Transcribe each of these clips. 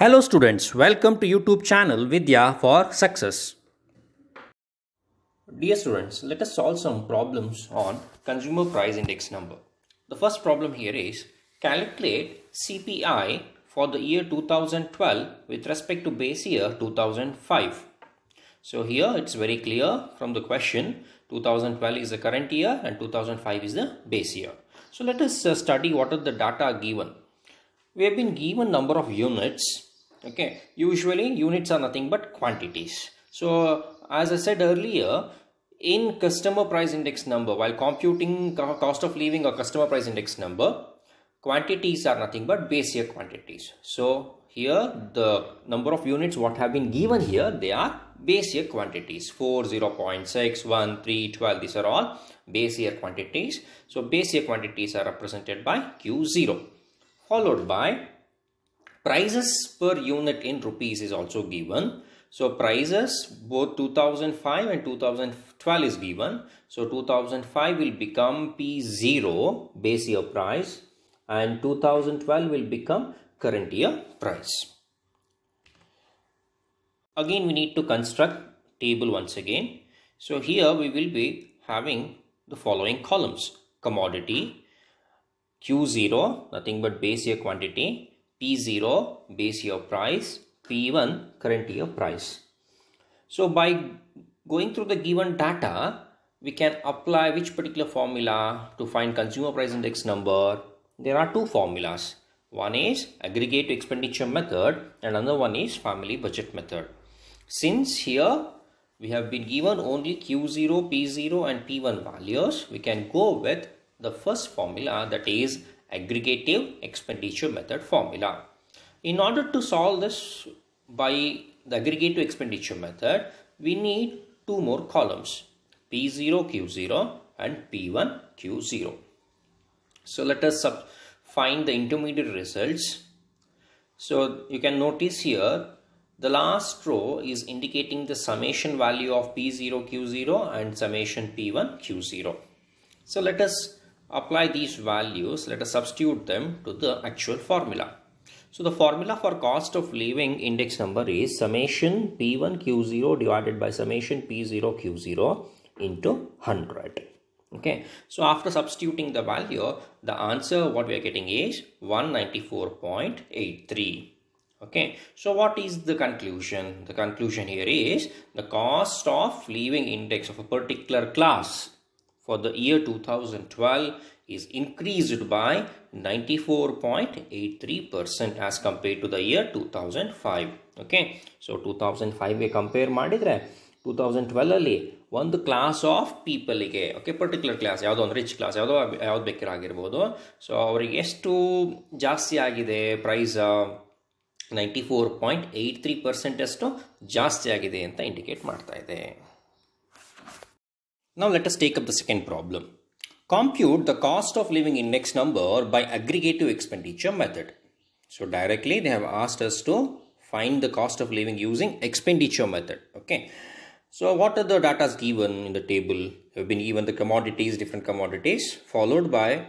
Hello students, welcome to YouTube channel Vidya for Success. Dear students, let us solve some problems on consumer price index number. The first problem here is calculate CPI for the year 2012 with respect to base year 2005. So here it's very clear from the question 2012 is the current year and 2005 is the base year. So let us uh, study what are the data given we have been given number of units okay usually units are nothing but quantities so as i said earlier in customer price index number while computing cost of living or customer price index number quantities are nothing but base year quantities so here the number of units what have been given here they are base year quantities 4 0.6 1 3 12 these are all base year quantities so base year quantities are represented by q0 followed by prices per unit in rupees is also given so prices both 2005 and 2012 is given so 2005 will become p0 base year price and 2012 will become current year price again we need to construct table once again so here we will be having the following columns commodity Q0 nothing but base year quantity, P0 base year price, P1 current year price. So by going through the given data, we can apply which particular formula to find consumer price index number. There are two formulas. One is aggregate expenditure method and another one is family budget method. Since here we have been given only Q0, P0 and P1 values, we can go with the first formula that is aggregative expenditure method formula. In order to solve this by the aggregative expenditure method, we need two more columns P0 Q0 and P1 Q0. So let us find the intermediate results. So you can notice here the last row is indicating the summation value of P0 Q0 and summation P1 Q0. So let us apply these values, let us substitute them to the actual formula. So the formula for cost of living index number is summation P1 Q0 divided by summation P0 Q0 into 100. Okay, so after substituting the value, the answer what we are getting is 194.83. Okay, so what is the conclusion? The conclusion here is the cost of living index of a particular class for the year two thousand is increased by ninety four point eight three percent by 94.83% to the year two thousand five okay so two thousand ಫೈವ್ಗೆ compare ಮಾಡಿದರೆ two thousand ಟ್ವೆಲ್ವಲ್ಲಿ ಒಂದು class of ಪೀಪಲಿಗೆ okay particular class ಯಾವುದೋ ಒಂದು rich class ಯಾವುದೋ ಯಾವ್ದು ಬೇಕಿರಾಗಿರ್ಬೋದು so ಅವರಿಗೆ ಎಷ್ಟು ಜಾಸ್ತಿ ಆಗಿದೆ price ninety four point eight three percent ಅಷ್ಟು ಜಾಸ್ತಿ ಆಗಿದೆ ಅಂತ ಇಂಡಿಕೇಟ್ ಮಾಡ್ತಾ ಇದೆ Now let us take up the second problem. Compute the cost of living index number by aggregative expenditure method. So directly they have asked us to find the cost of living using expenditure method. Okay. So what are the data given in the table? Have been given the commodities, different commodities, followed by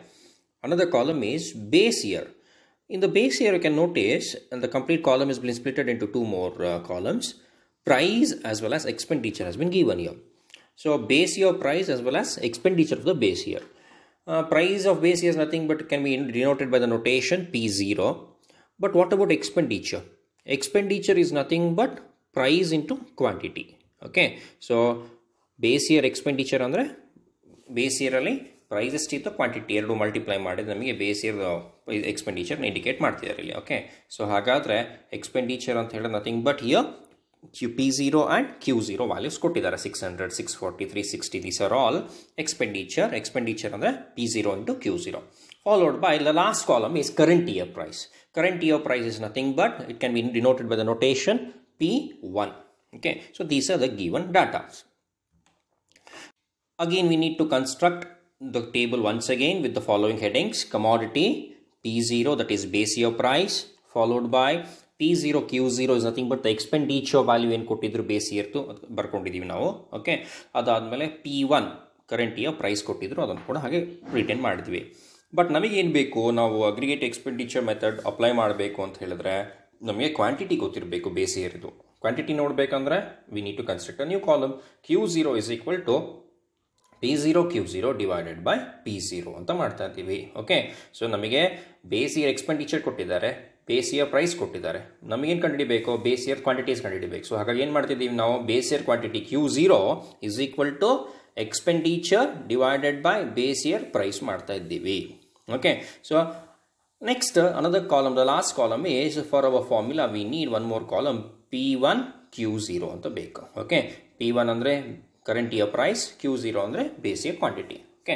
another column is base year. In the base year, you can notice, and the complete column has been split into two more uh, columns. Price as well as expenditure has been given here. So base year price as well as expenditure of the base year. Uh, price of base year is nothing but can be denoted by the notation P0. But what about expenditure? Expenditure is nothing but price into quantity. Okay, so base year expenditure on the base year only quantity ಎರಡು the quantity to multiply the base year expenditure indicate okay so expenditure on ಅಂತ ಹೇಳೋದು nothing but here Q P0 and Q0 values ಕೊಟ್ಟಿದ್ದಾರೆ six hundred six forty three sixty Expenditure. Are all expenditure expenditure ಅಂದರೆ P zero into followed by the last column is current year price. Current year price is nothing but it can be denoted by the notation P1. Okay, so these are the given data. Again, we need to construct the table once again with the following headings commodity P0 that is base year price followed by P zero Q zero is nothing but the ಯೋ value ಏನು ಕೊಟ್ಟಿದ್ರು base ಇಯರ್ತು ಬರ್ಕೊಂಡಿದ್ದೀವಿ ನಾವು okay ಅದಾದಮೇಲೆ P one current year price ಕೊಟ್ಟಿದ್ರು ಅದನ್ನು ಕೂಡ ಹಾಗೆ ರಿಟರ್ನ್ ಮಾಡಿದ್ವಿ ಬಟ್ ನಮಗೇನು ಬೇಕು ನಾವು ಅಗ್ರಿಗೇಟ್ ಎಕ್ಸ್ಪೆಂಡಿಚರ್ ಮೆಥಡ್ ಅಪ್ಲೈ ಮಾಡಬೇಕು ಅಂತ ಹೇಳಿದ್ರೆ ನಮಗೆ ಕ್ವಾಂಟಿಟಿ ಗೊತ್ತಿರಬೇಕು ಬೇಸ್ ಇಯರ್ದು ಕ್ವಾಂಟಿಟಿ ನೋಡಬೇಕಂದ್ರೆ we need to construct a new column Q zero is equal to P zero Q zero divided by P zero ಅಂತ ಮಾಡ್ತಾ ಇದ್ದೀವಿ ಓಕೆ ಸೊ ನಮಗೆ ಬೇಸ್ ಇಯರ್ ಎಕ್ಸ್ಪೆಂಡಿಚರ್ ಕೊಟ್ಟಿದ್ದಾರೆ ಬೇಸ್ ಇಯರ್ ಪ್ರೈಸ್ ಕೊಟ್ಟಿದ್ದಾರೆ ನಮಗೇನು ಕಂಡುಹಿಡಿಬೇಕು ಬೇಸ್ ಇಯರ್ ಕ್ವಾಂಟಿಟೀಸ್ ಕಂಡುಹಿಡಿಬೇಕು so ಹಾಗಾಗಿ ಏನು ಮಾಡ್ತಿದ್ದೀವಿ ನಾವು base year quantity Q zero is equal to expenditure divided by base year price ಮಾಡ್ತಾ ಇದ್ದೀವಿ okay so next another column the last column is for our formula we need one more column P one Q zero ಅಂತ ಬೇಕು okay P one ಅಂದರೆ current year price Q zero ಅಂದರೆ base year quantity okay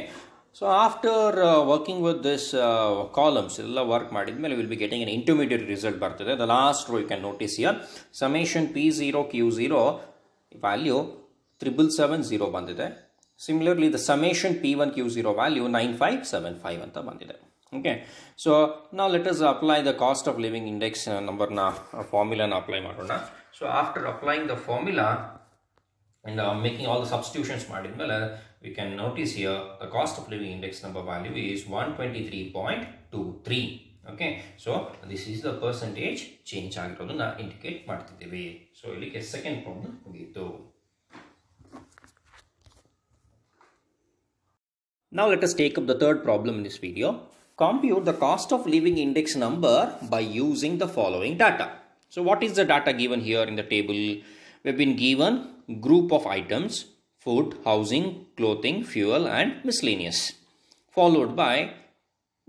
so after working working this columns uh, ಎಲ್ಲ work ಮಾಡಿದ್ಮೇಲೆ will be getting an intermediate result ಬರ್ತದೆ. The you can notice can notice P zero Q zero value triple seven zero ಬಂದಿದೆ similarly the summation P one Q zero value nine five seven five ಅಂತ ಬಂದಿದೆ okay so ನಾವು is apply the cost of living index ನಂಬರ್ನ ಫಾರ್ಮುಲಾನ apply ಮಾಡೋಣ so after applying the formula and making all the substitutions ಮಾಡಿದ್ಮೇಲೆ we can notice here the cost of living index number value is 123.23 okay so this is the percentage change ಆಗಿರೋದನ್ನ indicate look at second problem. Problem ಮುಗಿಯಿತು Now let us take up the third problem in this video. Compute the cost of living index number by using the following data. So what is the data given here in the table? We have been given group of items food, housing, clothing, fuel and miscellaneous. Followed by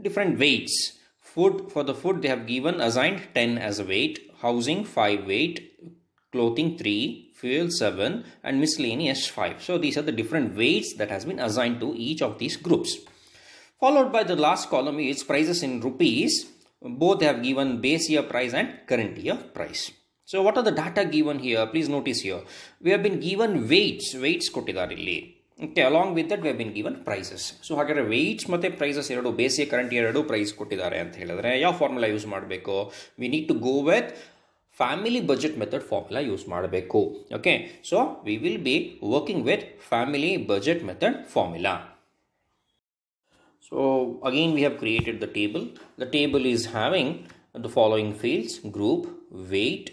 different weights. Food For the food they have given assigned 10 as a weight, housing 5 weight, clothing 3, fuel 7 and miscellaneous 5. So these are the different weights that has been assigned to each of these groups. Followed by the last column is prices in rupees. Both have given base year price and current year price. So what are the data given here please notice here we have been given weights weights ಕೊಟ್ಟಿದ್ದಾರೆ ಇಲ್ಲಿ okay along with that we been given prices so ಹಾಗಾದರೆ weights ಮತ್ತು prices ಎರಡು basic current ಎರಡು price ಕೊಟ್ಟಿದ್ದಾರೆ ಅಂತ ಹೇಳಿದ್ರೆ ಯಾವ ಫಾರ್ಮುಲಾ ಯೂಸ್ ಮಾಡಬೇಕು we need to go with family budget method formula use ಮಾಡಬೇಕು okay so we will be working with family budget method formula so again we have created the table the table is having the following fields group weight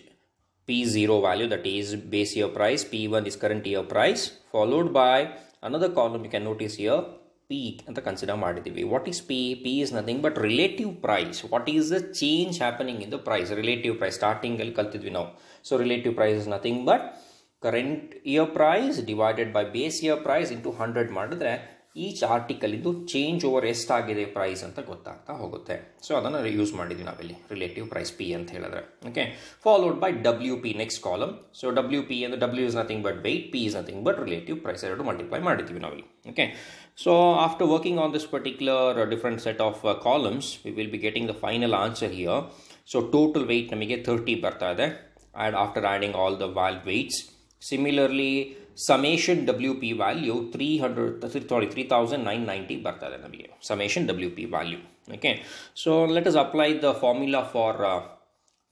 P0 value that is base year price, P1 is current year price, followed by another column you can notice here, P and the consider Marditivi. What is P? P is nothing but relative price. What is the change happening in the price? Relative price starting now. So relative price is nothing but current year price divided by base year price into 100 each ಆರ್ಟಿಕಲಿದ್ದು change over ಆಗಿದೆ price ಅಂತ ಗೊತ್ತಾಗ್ತಾ ಹೋಗುತ್ತೆ so ಅದನ್ನು use ಮಾಡಿದ್ವಿ ನಾವಿಲ್ಲಿ relative price P ಅಂತ ಹೇಳಿದ್ರೆ okay followed by W P next column so W P ಅಂದರೆ W is nothing but weight P is nothing but relative price ಎರಡು ಮಲ್ಟಿಪ್ಲೈ ಮಾಡಿದ್ದೀವಿ ನಾವಿಲ್ಲಿ okay so after working on this particular different set of columns we will be getting the final answer here so total weight ನಮಗೆ thirty ಬರ್ತಾ ಇದೆ and after adding all the wall weights similarly summation WP value 300, sorry, 3990 summation WP value. Okay, so let us apply the formula for uh,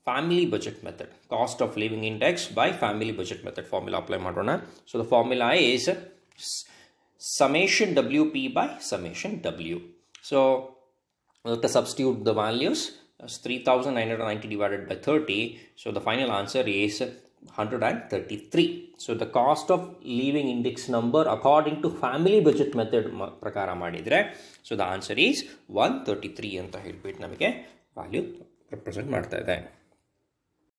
family budget method cost of living index by family budget method formula. Apply Madonna. So the formula is summation WP by summation W. So let us substitute the values. That's 3990 divided by 30. So the final answer is 133 so the cost of leaving index number according to family budget method prakara ಮಾಡಿದರೆ so the answer is 133 anta ಹೇಳ್ಬಿಟ್ಟು namage value represent maartta